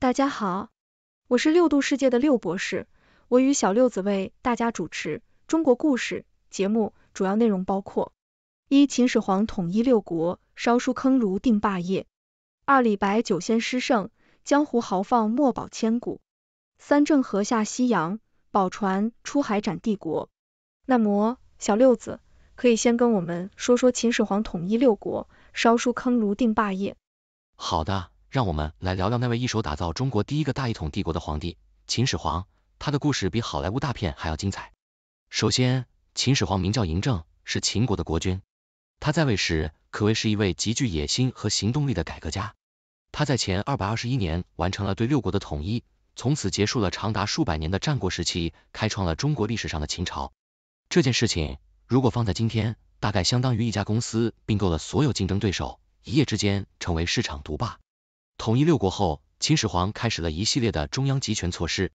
大家好，我是六度世界的六博士，我与小六子为大家主持《中国故事》节目，主要内容包括：一、秦始皇统一六国，烧书坑儒定霸业；二、李白酒仙诗圣，江湖豪放墨宝千古；三、郑和下西洋，宝船出海斩帝国。那么，小六子可以先跟我们说说秦始皇统一六国，烧书坑儒定霸业。好的。让我们来聊聊那位一手打造中国第一个大一统帝国的皇帝秦始皇，他的故事比好莱坞大片还要精彩。首先，秦始皇名叫嬴政，是秦国的国君。他在位时可谓是一位极具野心和行动力的改革家。他在前221年完成了对六国的统一，从此结束了长达数百年的战国时期，开创了中国历史上的秦朝。这件事情如果放在今天，大概相当于一家公司并购了所有竞争对手，一夜之间成为市场独霸。统一六国后，秦始皇开始了一系列的中央集权措施，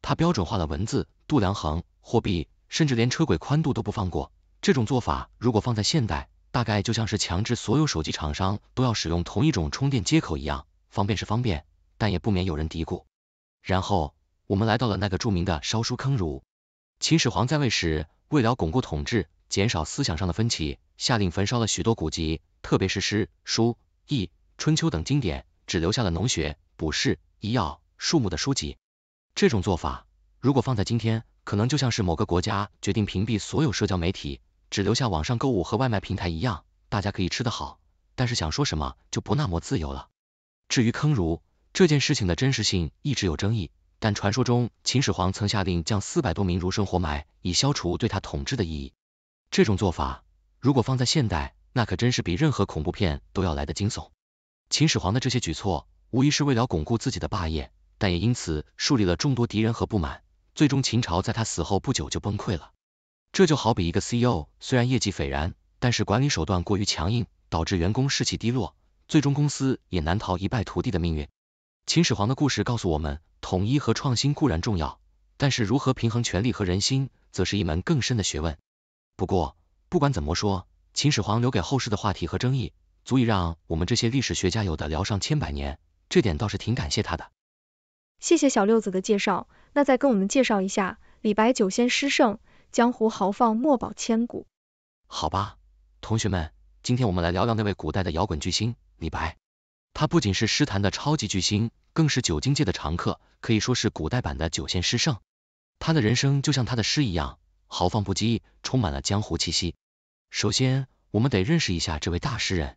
他标准化了文字、度量衡、货币，甚至连车轨宽度都不放过。这种做法如果放在现代，大概就像是强制所有手机厂商都要使用同一种充电接口一样，方便是方便，但也不免有人嘀咕。然后我们来到了那个著名的烧书坑儒。秦始皇在位时，为了巩固统治，减少思想上的分歧，下令焚烧了许多古籍，特别是《诗》《书》《易》《春秋》等经典。只留下了农学、补士、医药、树木的书籍。这种做法如果放在今天，可能就像是某个国家决定屏蔽所有社交媒体，只留下网上购物和外卖平台一样，大家可以吃得好，但是想说什么就不那么自由了。至于坑儒这件事情的真实性一直有争议，但传说中秦始皇曾下令将四百多名儒生活埋，以消除对他统治的意义。这种做法如果放在现代，那可真是比任何恐怖片都要来的惊悚。秦始皇的这些举措，无疑是为了巩固自己的霸业，但也因此树立了众多敌人和不满。最终，秦朝在他死后不久就崩溃了。这就好比一个 CEO 虽然业绩斐然，但是管理手段过于强硬，导致员工士气低落，最终公司也难逃一败涂地的命运。秦始皇的故事告诉我们，统一和创新固然重要，但是如何平衡权力和人心，则是一门更深的学问。不过，不管怎么说，秦始皇留给后世的话题和争议。足以让我们这些历史学家有的聊上千百年，这点倒是挺感谢他的。谢谢小六子的介绍，那再跟我们介绍一下李白酒仙诗圣，江湖豪放，墨宝千古。好吧，同学们，今天我们来聊聊那位古代的摇滚巨星李白。他不仅是诗坛的超级巨星，更是酒精界的常客，可以说是古代版的酒仙诗圣。他的人生就像他的诗一样，豪放不羁，充满了江湖气息。首先，我们得认识一下这位大诗人。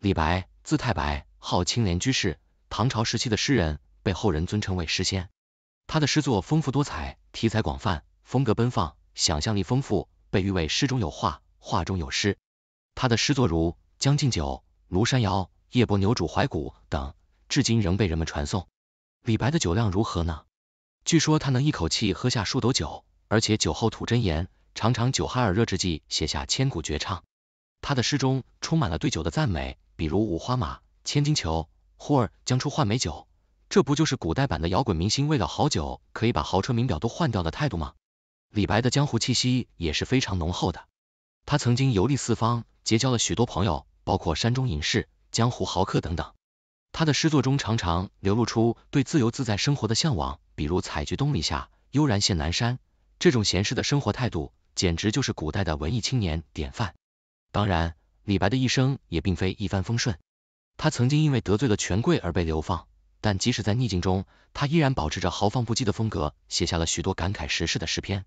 李白，字太白，号青莲居士，唐朝时期的诗人，被后人尊称为诗仙。他的诗作丰富多彩，题材广泛，风格奔放，想象力丰富，被誉为诗中有画，画中有诗。他的诗作如《将进酒》《庐山谣》《夜泊牛渚怀古》等，至今仍被人们传颂。李白的酒量如何呢？据说他能一口气喝下数斗酒，而且酒后吐真言，常常酒酣耳热之际写下千古绝唱。他的诗中充满了对酒的赞美。比如五花马，千金裘，呼儿将出换美酒，这不就是古代版的摇滚明星为了好酒可以把豪车名表都换掉的态度吗？李白的江湖气息也是非常浓厚的，他曾经游历四方，结交了许多朋友，包括山中隐士、江湖豪客等等。他的诗作中常常流露出对自由自在生活的向往，比如采菊东篱下，悠然见南山，这种闲适的生活态度，简直就是古代的文艺青年典范。当然。李白的一生也并非一帆风顺，他曾经因为得罪了权贵而被流放，但即使在逆境中，他依然保持着豪放不羁的风格，写下了许多感慨时事的诗篇。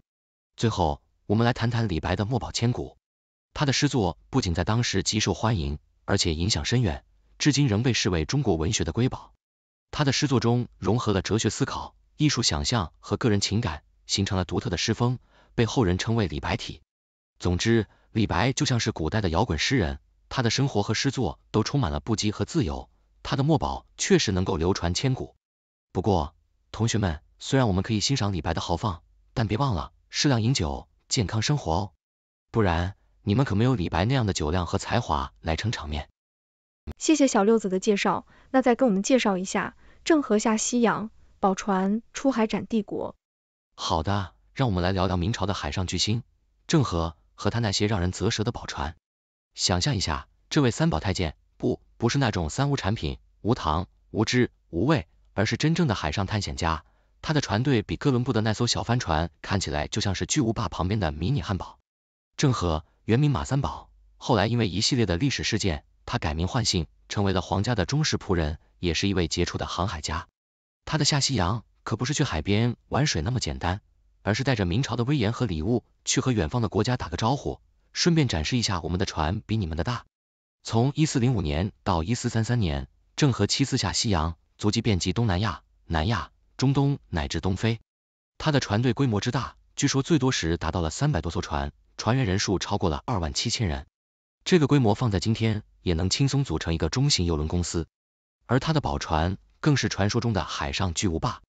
最后，我们来谈谈李白的墨宝千古。他的诗作不仅在当时极受欢迎，而且影响深远，至今仍被视为中国文学的瑰宝。他的诗作中融合了哲学思考、艺术想象和个人情感，形成了独特的诗风，被后人称为李白体。总之，李白就像是古代的摇滚诗人，他的生活和诗作都充满了不羁和自由，他的墨宝确实能够流传千古。不过，同学们，虽然我们可以欣赏李白的豪放，但别忘了适量饮酒，健康生活哦，不然你们可没有李白那样的酒量和才华来撑场面。谢谢小六子的介绍，那再跟我们介绍一下郑和下西洋，宝船出海展帝国。好的，让我们来聊聊明朝的海上巨星郑和。和他那些让人啧舌的宝船，想象一下，这位三宝太监不不是那种三无产品，无糖、无脂、无味，而是真正的海上探险家，他的船队比哥伦布的那艘小帆船看起来就像是巨无霸旁边的迷你汉堡。郑和原名马三宝，后来因为一系列的历史事件，他改名换姓，成为了皇家的忠实仆人，也是一位杰出的航海家。他的下西洋可不是去海边玩水那么简单。而是带着明朝的威严和礼物去和远方的国家打个招呼，顺便展示一下我们的船比你们的大。从一四零五年到一四三三年，郑和七次下西洋，足迹遍及东南亚、南亚、中东乃至东非。他的船队规模之大，据说最多时达到了三百多艘船，船员人数超过了二万七千人。这个规模放在今天也能轻松组成一个中型邮轮公司。而他的宝船更是传说中的海上巨无霸。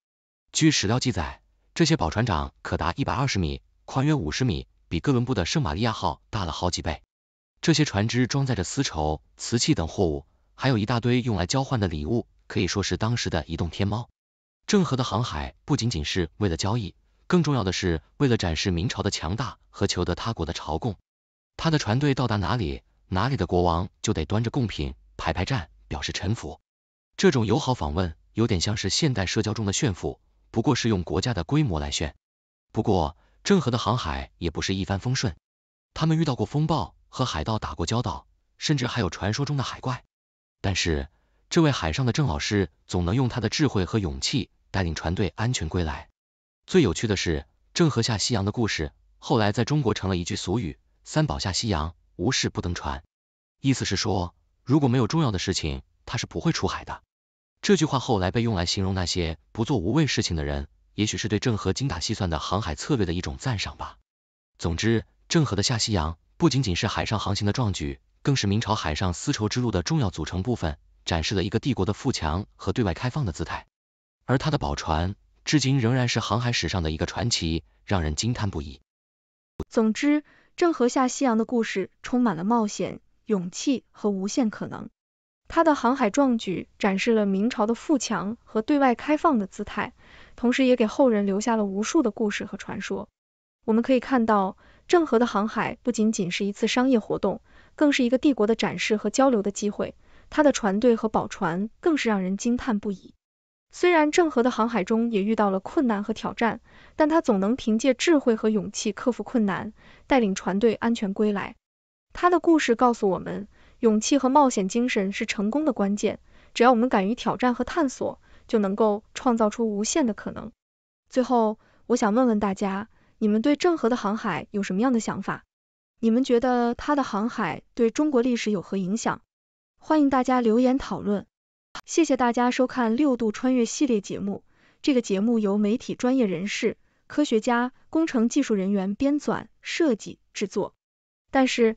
据史料记载。这些宝船长可达一百二十米，宽约五十米，比哥伦布的圣玛利亚号大了好几倍。这些船只装载着丝绸、瓷器等货物，还有一大堆用来交换的礼物，可以说是当时的移动天猫。郑和的航海不仅仅是为了交易，更重要的是为了展示明朝的强大和求得他国的朝贡。他的船队到达哪里，哪里的国王就得端着贡品排排站，表示臣服。这种友好访问有点像是现代社交中的炫富。不过是用国家的规模来炫。不过，郑和的航海也不是一帆风顺，他们遇到过风暴，和海盗打过交道，甚至还有传说中的海怪。但是，这位海上的郑老师总能用他的智慧和勇气，带领船队安全归来。最有趣的是，郑和下西洋的故事后来在中国成了一句俗语：“三宝下西洋，无事不登船。”意思是说，如果没有重要的事情，他是不会出海的。这句话后来被用来形容那些不做无谓事情的人，也许是对郑和精打细算的航海策略的一种赞赏吧。总之，郑和的下西洋不仅仅是海上航行的壮举，更是明朝海上丝绸之路的重要组成部分，展示了一个帝国的富强和对外开放的姿态。而他的宝船至今仍然是航海史上的一个传奇，让人惊叹不已。总之，郑和下西洋的故事充满了冒险、勇气和无限可能。他的航海壮举展示了明朝的富强和对外开放的姿态，同时也给后人留下了无数的故事和传说。我们可以看到，郑和的航海不仅仅是一次商业活动，更是一个帝国的展示和交流的机会。他的船队和宝船更是让人惊叹不已。虽然郑和的航海中也遇到了困难和挑战，但他总能凭借智慧和勇气克服困难，带领船队安全归来。他的故事告诉我们。勇气和冒险精神是成功的关键。只要我们敢于挑战和探索，就能够创造出无限的可能。最后，我想问问大家，你们对郑和的航海有什么样的想法？你们觉得他的航海对中国历史有何影响？欢迎大家留言讨论。谢谢大家收看《六度穿越》系列节目。这个节目由媒体专业人士、科学家、工程技术人员编纂、设计、制作。但是。